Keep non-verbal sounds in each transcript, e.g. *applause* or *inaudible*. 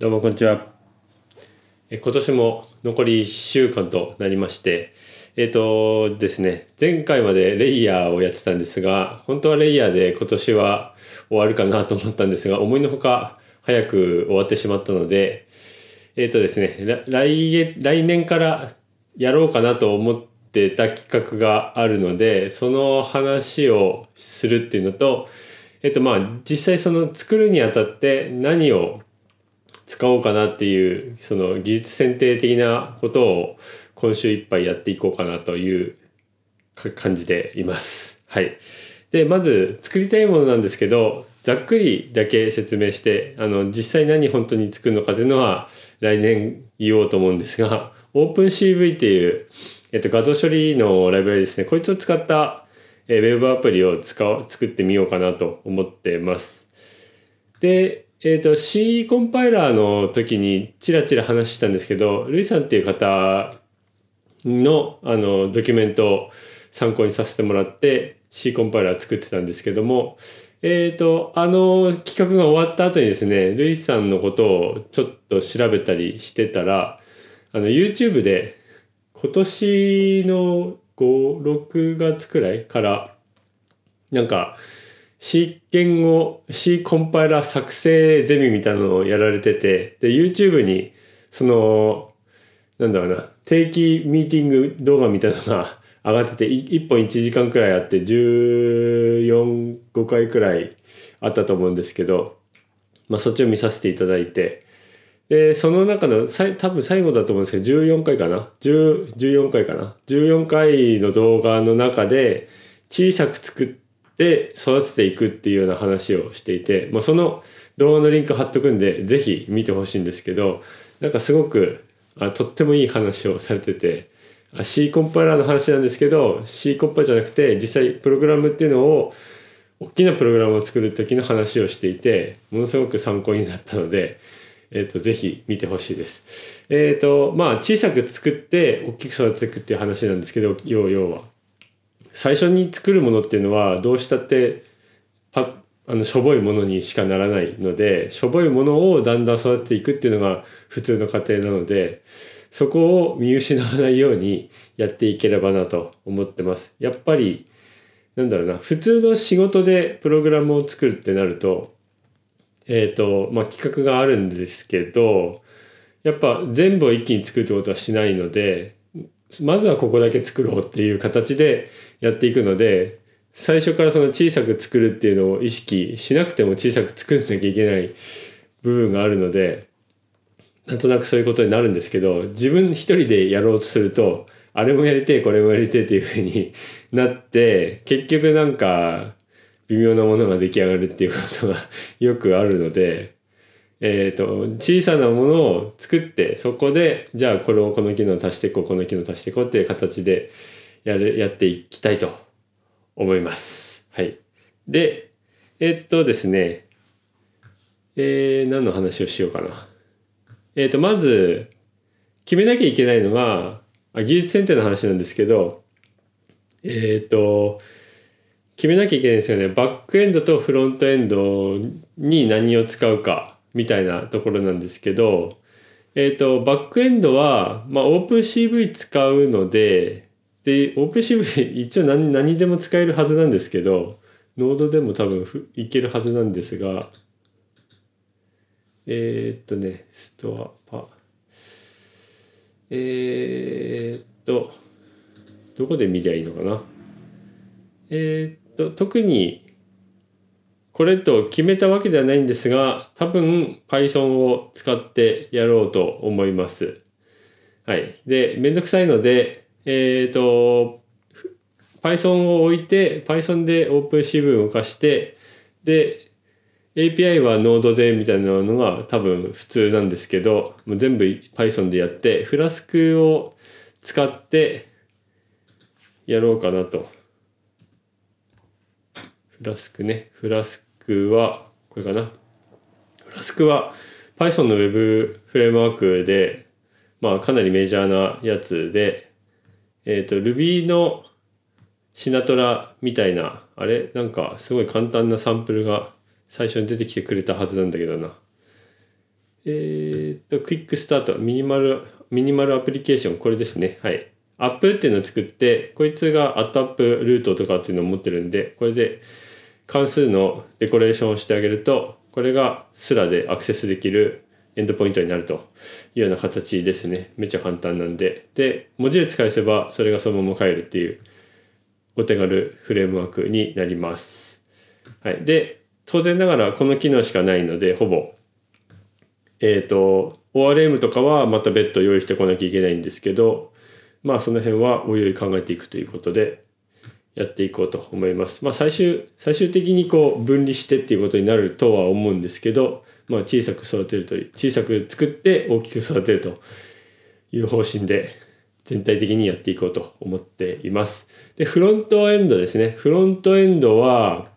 どうもこんにちは。え今年も残り1週間となりまして、えっ、ー、とですね、前回までレイヤーをやってたんですが、本当はレイヤーで今年は終わるかなと思ったんですが、思いのほか早く終わってしまったので、えっ、ー、とですね、来来年からやろうかなと思ってた企画があるので、その話をするっていうのと、えっ、とまあ実際その作るにあたって何を使おうかなっていうその技術選定的なことを今週いっぱいやっていこうかなという感じでいます。はい、でまず作りたいものなんですけどざっくりだけ説明してあの実際何本当に作るのかというのは来年言おうと思うんですが OpenCV っていう、えっと、画像処理のライブラリですねこいつを使ったえー、ウェブアプリを使作ってみようかなと思ってます。で、えっ、ー、と、C コンパイラーの時にちらちら話したんですけど、ルイさんっていう方のあのドキュメントを参考にさせてもらって C コンパイラー作ってたんですけども、えっ、ー、と、あの企画が終わった後にですね、ルイさんのことをちょっと調べたりしてたら、あの YouTube で今年の5、6月くらいから、なんか、C 言語、C コンパイラー作成ゼミみたいなのをやられてて、で、YouTube に、その、なんだろうな、定期ミーティング動画みたいなのが上がってて、1本1時間くらいあって、14、5回くらいあったと思うんですけど、まあ、そっちを見させていただいて、で、その中の、多分最後だと思うんですけど、14回かな14回かな ?14 回の動画の中で、小さく作って、で育てていくっていうような話をしていて、まあ、その動画のリンク貼っとくんで是非見てほしいんですけどなんかすごくあとってもいい話をされててあ C コンパイラーの話なんですけど C コンパじゃなくて実際プログラムっていうのを大きなプログラムを作る時の話をしていてものすごく参考になったので。えーと、ぜひ見てほしいです。えっ、ー、とまあ小さく作って大きく育てていくっていう話なんですけど要要は。最初に作るものっていうのはどうしたってパあのしょぼいものにしかならないのでしょぼいものをだんだん育てていくっていうのが普通の過程なのでそこを見失わないようにやっていければなと思ってます。やっぱりなんだろうな普通の仕事でプログラムを作るってなるとえっ、ー、とまあ企画があるんですけどやっぱ全部を一気に作るってことはしないのでまずはここだけ作ろうっていう形でやっていくので最初からその小さく作るっていうのを意識しなくても小さく作んなきゃいけない部分があるのでなんとなくそういうことになるんですけど自分一人でやろうとするとあれもやりてえこれもやりてえっていうふうになって結局なんか微妙なものが出来上がるっていうことがよくあるのでえーと、小さなものを作ってそこでじゃあこれをこの機能足してこうこの機能足してこうっていう形でやるやっていきたいと思います。はい、でえー、っとですねえー、何の話をしようかな。えー、っとまず決めなきゃいけないのがあ技術選定の話なんですけどえっと決めなきゃいけないんですよね。バックエンドとフロントエンドに何を使うかみたいなところなんですけど、えっ、ー、と、バックエンドは、まあ、OpenCV 使うので、で、OpenCV *laughs* 一応何何でも使えるはずなんですけど、ノードでも多分いけるはずなんですが、えっ、とね、ストアパ、えー、っと、どこで見りゃいいのかな。えー、っと、特にこれと決めたわけではないんですが、多分 Python を使ってやろうと思います。はい。で、めんどくさいので、えっ、ー、と、Python を置いて、Python で OpenCV を動かして、で、API は Node でみたいなのが多分普通なんですけど、もう全部 Python でやって、フラスクを使ってやろうかなと。フラスクね。フラスクはこれかなフラスクは Python の Web フレームワークで、まあ、かなりメジャーなやつで、えっ、ー、と Ruby のシナトラみたいなあれなんかすごい簡単なサンプルが最初に出てきてくれたはずなんだけどなえっ、ー、とクイックスタートミニマルミニマルアプリケーションこれですねはいアップっていうのを作ってこいつがアットアップルートとかっていうのを持ってるんでこれで関数のデコレーションをしてあげると、これがスラでアクセスできるエンドポイントになるというような形ですね。めっちゃ簡単なんで。で、文字列返せばそれがそのまま変えるっていうお手軽フレームワークになります。はい。で、当然ながらこの機能しかないので、ほぼ、えっ、ー、と、ORM とかはまた別途用意してこなきゃいけないんですけど、まあその辺はおいおい考えていくということで、やっていこうと思います。まあ、最終最終的にこう分離してっていうことになるとは思うんですけど、まあ、小さく育てるという小さく作って大きく育てるという方針で全体的にやっていこうと思っています。でフロントエンドですね。フロントエンドは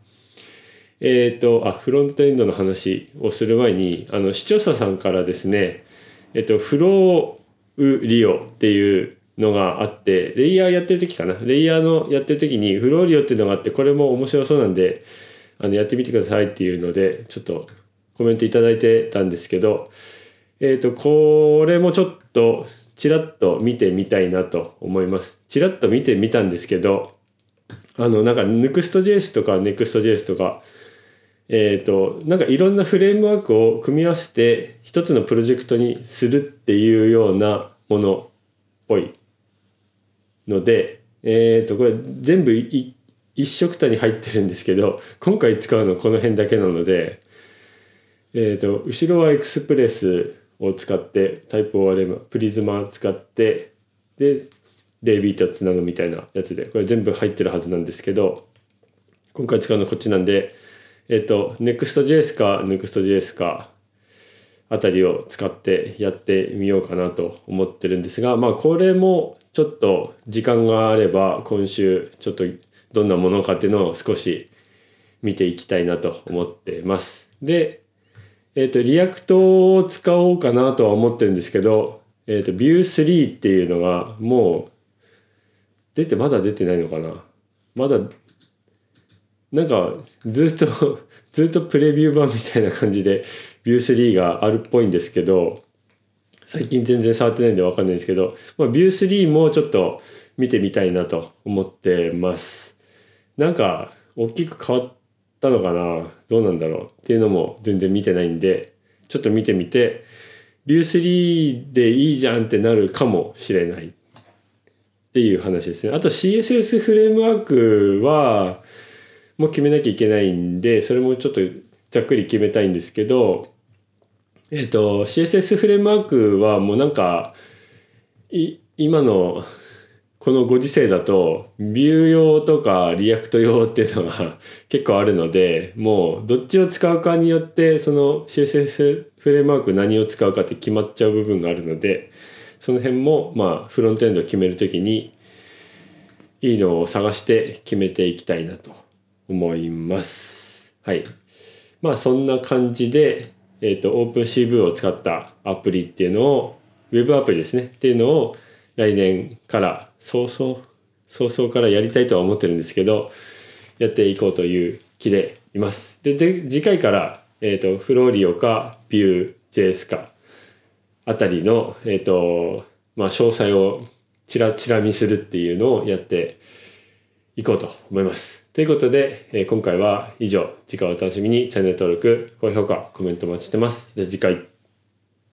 えっ、ー、とあフロントエンドの話をする前にあの視聴者さんからですねえっ、ー、とフローリオっていうのがあって、レイヤーやってる時かな。レイヤーのやってる時にフローリオっていうのがあって、これも面白そうなんで、あの、やってみてくださいっていうので、ちょっとコメント頂いてたんですけど、えっ、ー、と、これもちょっとちらっと見てみたいなと思います。ちらっと見てみたんですけど、あの、なんか NEXTJS とか NEXTJS とか、えっ、ー、と、なんかいろんなフレームワークを組み合わせて一つのプロジェクトにするっていうようなものっぽいので、えー、とこれ全部一色たに入ってるんですけど今回使うのこの辺だけなので、えー、と後ろはエクスプレスを使ってタイプを割ればプリズマ使ってでデイビートつなぐみたいなやつでこれ全部入ってるはずなんですけど今回使うのこっちなんでえっ、ー、と NEXTJS か NEXTJS かあたりを使ってやってみようかなと思ってるんですがまあこれもちょっと時間があれば今週ちょっとどんなものかっていうのを少し見ていきたいなと思ってます。で、えっ、ー、と、リアクトを使おうかなとは思ってるんですけど、えっ、ー、と、Vue3 っていうのがもう出て、まだ出てないのかなまだ、なんかずっと *laughs* ずっとプレビュー版みたいな感じで Vue3 があるっぽいんですけど、最近全然触ってないんで分かんないんですけど、まあ、ビュー3もちょっと見てみたいなと思ってますなんか大きく変わったのかなどうなんだろうっていうのも全然見てないんでちょっと見てみてビュー3でいいじゃんってなるかもしれないっていう話ですねあと CSS フレームワークはもう決めなきゃいけないんでそれもちょっとざっくり決めたいんですけどえっ、ー、と CSS フレームワークはもうなんかい今のこのご時世だとビュー用とかリアクト用っていうのが *laughs* 結構あるのでもうどっちを使うかによってその CSS フレームワーク何を使うかって決まっちゃう部分があるのでその辺もまあフロントエンドを決める時にいいのを探して決めていきたいなと思います。はい。まあそんな感じでえーと、と OpenCV を使ったアプリっていうのをウェブアプリですねっていうのを来年から早々早々からやりたいとは思ってるんですけどやっていこうという気でいます。で次回から、えーと、フローリオかビュー JS かあたりの、えーとまあ、詳細をチラチラ見するっていうのをやっていこうと思います。ということで、えー、今回は以上。次回お楽しみにチャンネル登録、高評価、コメントお待ちしてます。じゃあ次回。